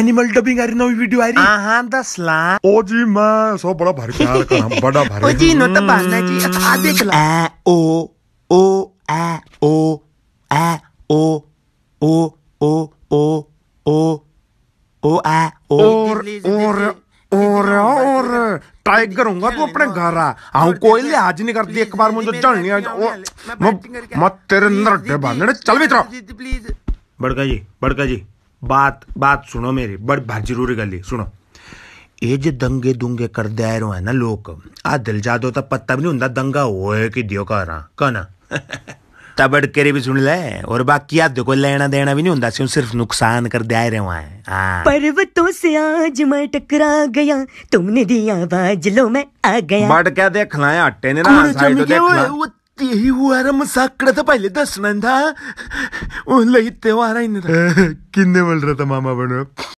Animal dubbing आरी नवी video आरी रही हां दस लाख ओ जी मैं सो बड़ा भारी प्यार का बड़ा भारी ओ जी नो तो बाना जी आ देख ला ए ओ ओ ए ओ ए ओ ओ ओ ओ ओ ओ ए ओ और और और टाइगर होगा तू अपने घर आ आऊ कोई ले आज नहीं करती एक बार मुझे चल नहीं मत तेरे अंदर डे बांधने चल भी तेरा बड़का जी बड़का जी बात बात सुनो मेरी बड़ी बात जरूरी गल सुनो ये जो दंगे दुंगे कर दे रहे हैं ना लोग आ दिल जादो तो पत्ता भी नहीं होंगे दंगा हो कि दियो कर कहना तबड़ केरे भी सुन ले और बाकी आप देखो लेना देना भी नहीं होंगे सिर्फ नुकसान कर दे रहे हैं हाँ। पर्वतों से आज मैं टकरा गया तुमने दिया आवाज लो मैं आ गया बड़ क्या देखना है आटे ने ना साइड देखना त्यही वार म साक्रा त पहिले दसनन् था उनलाई त्यो वार किन्ने बोलेर त मामा भनौँ